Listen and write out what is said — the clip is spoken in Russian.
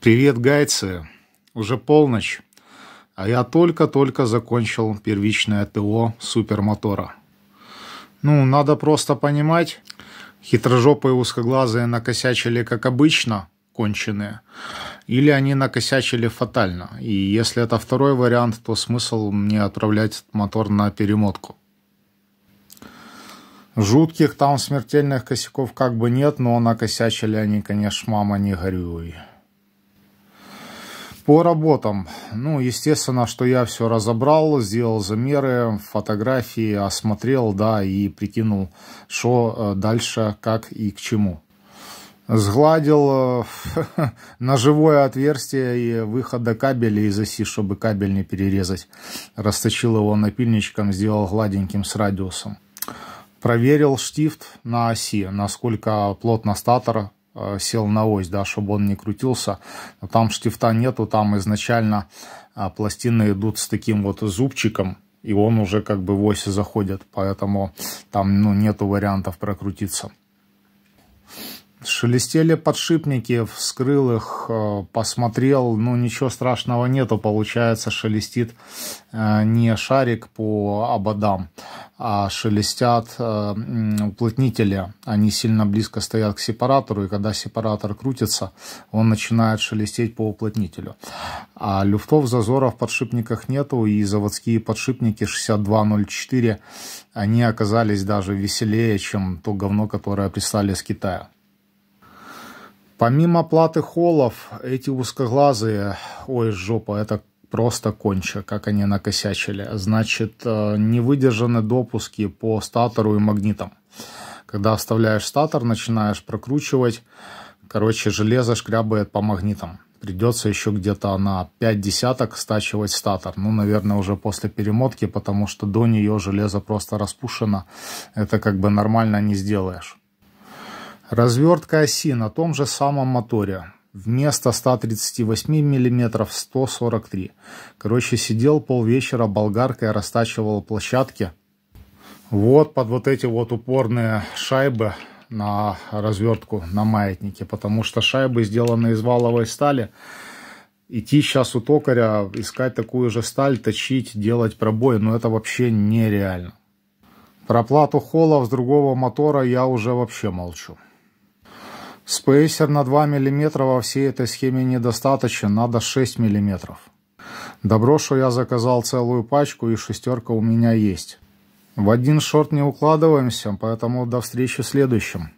Привет, гайцы. Уже полночь, а я только-только закончил первичное ТО супермотора. Ну, надо просто понимать, хитрожопые узкоглазые накосячили, как обычно, конченые, или они накосячили фатально. И если это второй вариант, то смысл мне отправлять мотор на перемотку. Жутких там смертельных косяков как бы нет, но накосячили они, конечно, мама, не горюй. По работам. Ну, естественно, что я все разобрал, сделал замеры, фотографии, осмотрел, да, и прикинул, что э, дальше, как и к чему. Сгладил э, ножевое отверстие и выхода кабеля из оси, чтобы кабель не перерезать. Расточил его напильничком, сделал гладеньким с радиусом. Проверил штифт на оси, насколько плотно статора. Э, сел на ось, да, чтобы он не крутился. Там штифта нету, там изначально а, пластины идут с таким вот зубчиком, и он уже как бы в ось заходит, поэтому там ну, нету вариантов прокрутиться. Шелестели подшипники, вскрыл их, э, посмотрел, ну ничего страшного нету, получается шелестит э, не шарик по ободам, а шелестят э, уплотнители, они сильно близко стоят к сепаратору, и когда сепаратор крутится, он начинает шелестеть по уплотнителю. А люфтов, зазоров в подшипниках нету, и заводские подшипники 6204, они оказались даже веселее, чем то говно, которое прислали с Китая. Помимо платы холлов, эти узкоглазые... Ой, жопа, это просто конча, как они накосячили. Значит, э, не выдержаны допуски по статору и магнитам. Когда вставляешь статор, начинаешь прокручивать. Короче, железо шкрябает по магнитам. Придется еще где-то на 5 десяток стачивать статор. Ну, наверное, уже после перемотки, потому что до нее железо просто распушено. Это как бы нормально не сделаешь. Развертка оси на том же самом моторе. Вместо 138 мм 143. Короче, сидел полвечера болгаркой, растачивал площадки. Вот под вот эти вот упорные шайбы на развертку на маятнике, потому что шайбы сделаны из валовой стали. Идти сейчас у токаря, искать такую же сталь, точить, делать пробой, но ну, это вообще нереально. Про плату холлов с другого мотора я уже вообще молчу. Спейсер на 2 мм во всей этой схеме недостаточен, надо 6 мм. Добро, что я заказал целую пачку и шестерка у меня есть. В один шорт не укладываемся, поэтому до встречи в следующем.